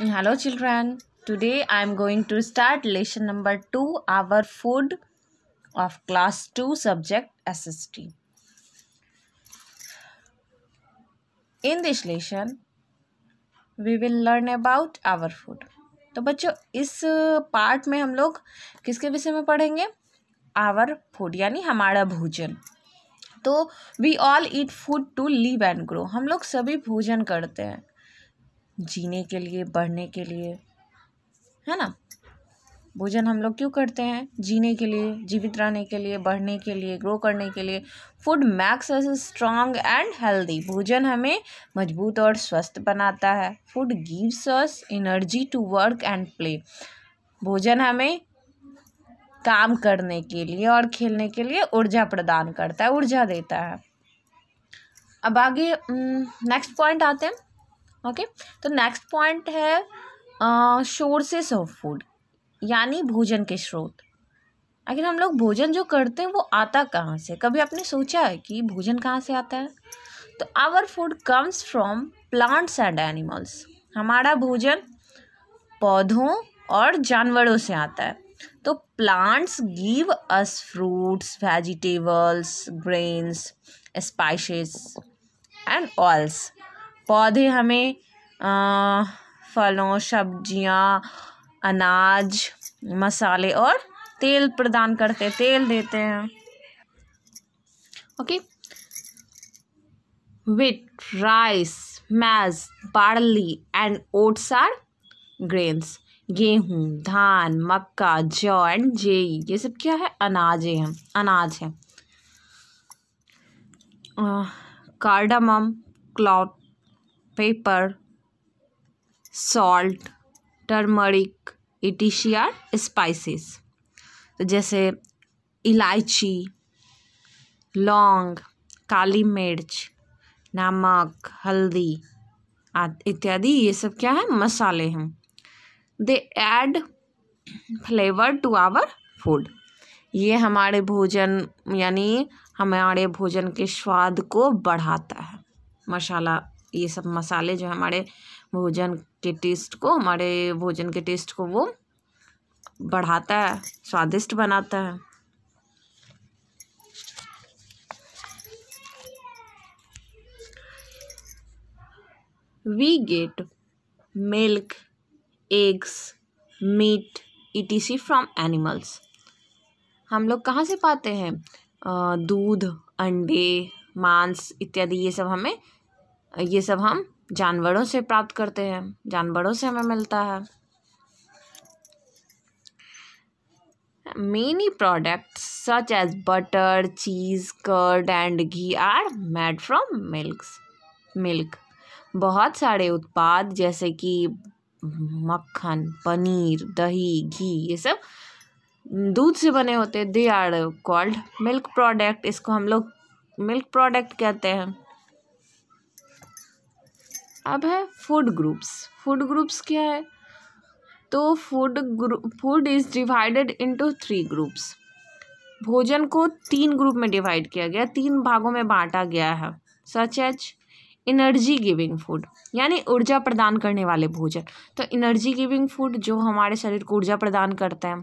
hello children today I am going to start lesson number two our food of class two subject S S T in this lesson we will learn about our food तो बच्चों इस part uh, में हम लोग किसके विषय में पढ़ेंगे आवर फूड यानी हमारा भोजन तो we all eat food to live and grow हम लोग सभी भोजन करते हैं जीने के लिए बढ़ने के लिए है ना भोजन हम लोग क्यों करते हैं जीने के लिए जीवित रहने के लिए बढ़ने के लिए ग्रो करने के लिए food makes us strong and healthy भोजन हमें मजबूत और स्वस्थ बनाता है food gives us energy to work and play भोजन हमें काम करने के लिए और खेलने के लिए ऊर्जा प्रदान करता है ऊर्जा देता है अब आगे नेक्स्ट पॉइंट आते हैं ओके तो नेक्स्ट पॉइंट है सोर्सेस ऑफ फूड यानी भोजन के स्रोत आखिर हम लोग भोजन जो करते हैं वो आता कहाँ से कभी आपने सोचा है कि भोजन कहाँ से आता है तो our food comes from plants and animals हमारा भोजन पौधों और जानवरों से आता है तो plants give us fruits vegetables grains spices and oils पौधे हमें फलों सब्जियाँ अनाज मसाले और तेल प्रदान करते तेल देते हैं okay wheat rice maize barley and oats are grains गेहूँ धान मक्का जौ एंड जेई ये सब क्या है अनाज है अनाज है cardamom clove pepper salt turmeric etc are spices तो जैसे इलायची लौंग काली मिर्च नमक हल्दी इत्यादि ये सब क्या है मसाले हैं they add flavour to our food ये हमारे भोजन यानी हमारे भोजन के स्वाद को बढ़ाता है मसाला ये सब मसाले जो हमारे भोजन के टेस्ट को हमारे भोजन के टेस्ट को वो बढ़ाता है स्वादिष्ट बनाता है we get milk eggs meat etc from animals हम लोग कहाँ से पाते हैं दूध अंडे मांस इत्यादि ये सब हमें ये सब हम जानवरों से प्राप्त करते हैं जानवरों से हमें मिलता है many products such as butter cheese curd and ghee are made from milk milk बहुत सारे उत्पाद जैसे कि मक्खन पनीर दही घी ये सब दूध से बने होते हैं they are called milk product इसको हम लोग मिल्क प्रोडक्ट कहते हैं अब है फूड ग्रुप्स फूड ग्रुप्स क्या है तो food group food is divided into three groups भोजन को तीन ग्रुप में डिवाइड किया गया तीन भागों में बांटा गया है such as energy giving food यानी ऊर्जा प्रदान करने वाले भोजन तो एनर्जी गिविंग फूड जो हमारे शरीर को ऊर्जा प्रदान करते हैं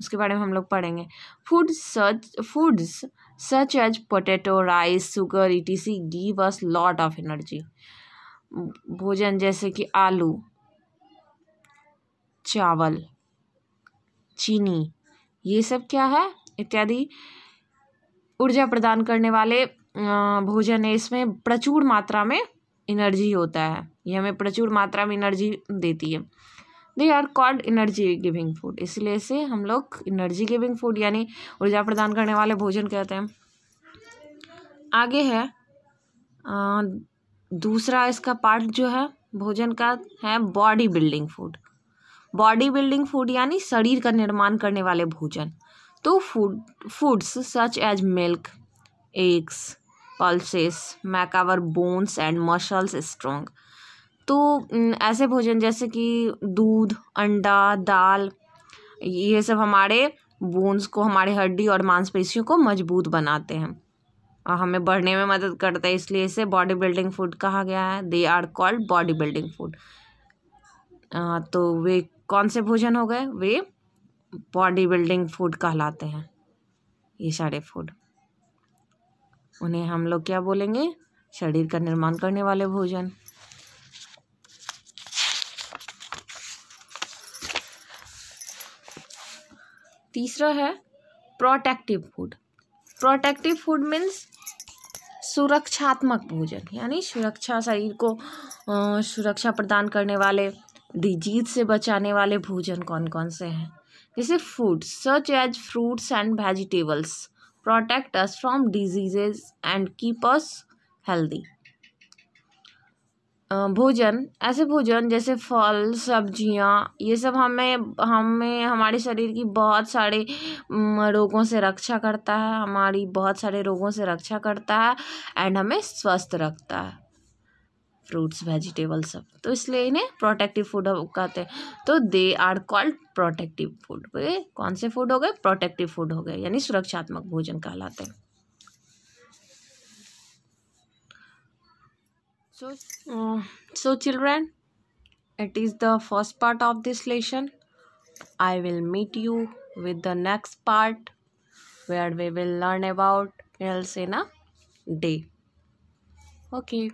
उसके बारे में हम लोग पढ़ेंगे food such foods such as potato rice sugar E T C give us lot of energy भोजन जैसे कि आलू चावल चीनी ये सब क्या है इत्यादि ऊर्जा प्रदान करने वाले भोजन है इसमें प्रचुर मात्रा में एनर्जी होता है ये हमें प्रचुर मात्रा में एनर्जी देती है they are called energy giving food इसलिए से हम लोग एनर्जी गिविंग फूड यानी ऊर्जा प्रदान करने वाले भोजन कहते हैं आगे है दूसरा इसका पार्ट जो है भोजन का है body building food body building food यानी शरीर का निर्माण करने वाले भोजन तो food foods such as milk eggs pulses make our bones and muscles strong तो ऐसे भोजन जैसे कि दूध अंडा दाल ये सब हमारे बोन्स को हमारे हड्डी और मांसपेशियों को मजबूत बनाते हैं और हमें बढ़ने में मदद करता है इसलिए इसे बॉडी बिल्डिंग फूड कहा गया है they are called body building food तो वे कौन से भोजन हो गए वे बॉडी बिल्डिंग फूड कहलाते हैं ये सारे फूड उन्हें हम लोग क्या बोलेंगे शरीर का निर्माण करने वाले भोजन तीसरा है protective food protective food means सुरक्षात्मक भोजन यानी सुरक्षा शरीर को सुरक्षा प्रदान करने वाले डिजीज से बचाने वाले भोजन कौन कौन से हैं जैसे food such as fruits and vegetables protect us from diseases and keep us healthy भोजन ऐसे भोजन जैसे फल सब्जियाँ ये सब हमें हमें हमारे शरीर की बहुत सारे रोगों से रक्षा करता है हमारी बहुत सारे रोगों से रक्षा करता है एंड हमें स्वस्थ रखता है फ्रूट्स वेजिटेबल सब तो इसलिए इन्हें प्रोटेक्टिव फूड कहते हैं तो they are called protective food कौन से फूड हो गए प्रोटेक्टिव फूड हो गए यानी सुरक्षात्मक भोजन कहलाते हैं so uh, so children it is the first part of this lesson i will meet you with the next part where we will learn about meals in a day okay